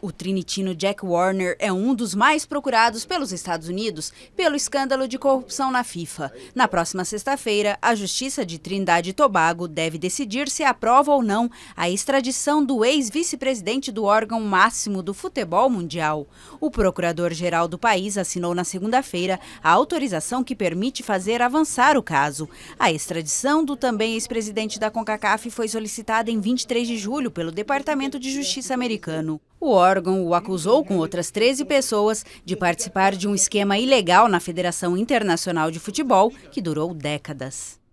O trinitino Jack Warner é um dos mais procurados pelos Estados Unidos pelo escândalo de corrupção na FIFA. Na próxima sexta-feira, a Justiça de Trindade e Tobago deve decidir se aprova ou não a extradição do ex-vice-presidente do órgão máximo do futebol mundial. O procurador-geral do país assinou na segunda-feira a autorização que permite fazer avançar o caso. A extradição do também ex-presidente da CONCACAF foi solicitada em 23 de julho pelo Departamento de Justiça americano. O órgão o acusou, com outras 13 pessoas, de participar de um esquema ilegal na Federação Internacional de Futebol que durou décadas.